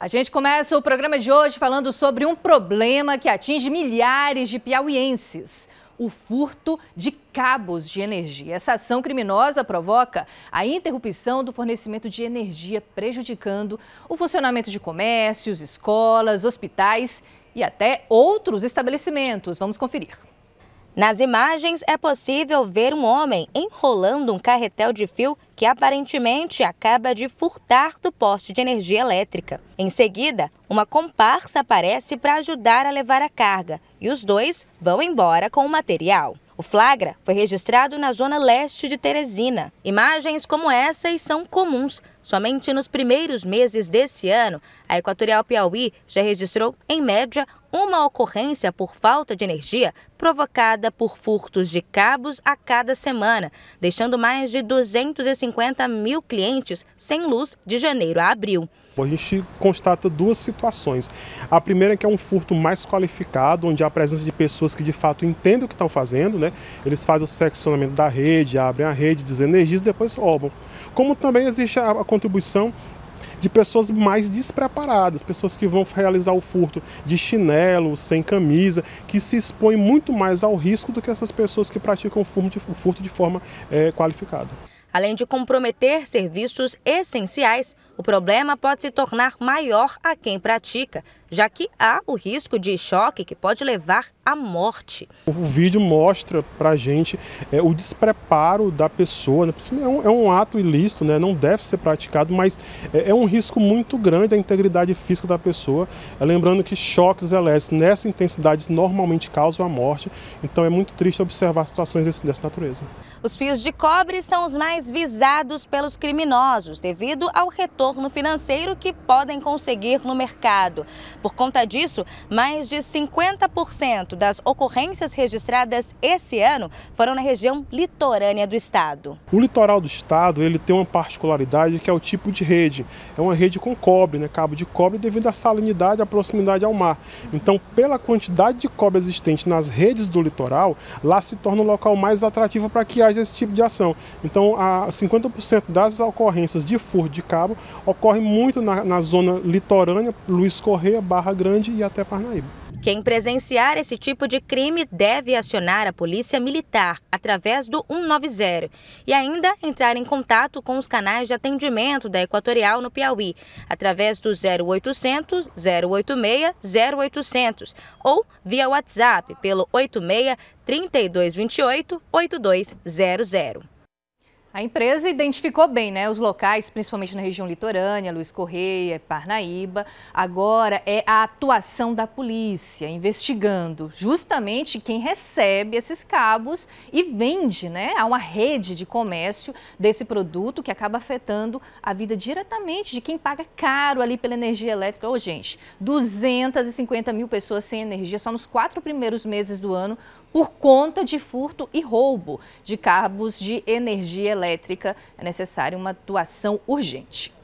A gente começa o programa de hoje falando sobre um problema que atinge milhares de piauienses. O furto de cabos de energia. Essa ação criminosa provoca a interrupção do fornecimento de energia, prejudicando o funcionamento de comércios, escolas, hospitais e até outros estabelecimentos. Vamos conferir. Nas imagens é possível ver um homem enrolando um carretel de fio que aparentemente acaba de furtar do poste de energia elétrica. Em seguida, uma comparsa aparece para ajudar a levar a carga e os dois vão embora com o material. O flagra foi registrado na zona leste de Teresina. Imagens como essas são comuns Somente nos primeiros meses desse ano, a Equatorial Piauí já registrou, em média, uma ocorrência por falta de energia provocada por furtos de cabos a cada semana, deixando mais de 250 mil clientes sem luz de janeiro a abril. A gente constata duas situações. A primeira é que é um furto mais qualificado, onde há a presença de pessoas que de fato entendem o que estão fazendo, né? Eles fazem o seccionamento da rede, abrem a rede, desenergizam e depois roubam. Como também existe a contribuição de pessoas mais despreparadas, pessoas que vão realizar o furto de chinelo, sem camisa, que se expõem muito mais ao risco do que essas pessoas que praticam o furto de forma é, qualificada. Além de comprometer serviços essenciais, o problema pode se tornar maior a quem pratica, já que há o risco de choque que pode levar à morte. O vídeo mostra para a gente é, o despreparo da pessoa. Né? É, um, é, um, ato ilícito, né? não deve ser praticado, mas é, é um risco muito grande à integridade física da pessoa. É, lembrando que choques elétricos nessa intensidade normalmente causam a morte, então é muito triste observar situações desse, dessa natureza. Os fios de cobre são os mais visados pelos criminosos devido ao retorno retorno financeiro que podem conseguir no mercado. Por conta disso, mais de 50% das ocorrências registradas esse ano foram na região litorânea do estado. O litoral do estado ele tem uma particularidade que é o tipo de rede. É uma rede com cobre, né? cabo de cobre, devido à salinidade, e à proximidade ao mar. Então, pela quantidade de cobre existente nas redes do litoral, lá se torna o local mais atrativo para que haja esse tipo de ação. Então, a 50% das ocorrências de furto de cabo ocorre muito na, na zona litorânea, Luiz Correia, Barra Grande e até Parnaíba. Quem presenciar esse tipo de crime deve acionar a polícia militar através do 190 e ainda entrar em contato com os canais de atendimento da Equatorial no Piauí através do 0800 086 0800 ou via WhatsApp pelo 86 3228 8200. A empresa identificou bem né, os locais, principalmente na região litorânea, Luiz Correia, Parnaíba. Agora é a atuação da polícia, investigando justamente quem recebe esses cabos e vende né, a uma rede de comércio desse produto que acaba afetando a vida diretamente de quem paga caro ali pela energia elétrica. Ô, gente, 250 mil pessoas sem energia só nos quatro primeiros meses do ano por conta de furto e roubo de cabos de energia elétrica. É necessária uma atuação urgente.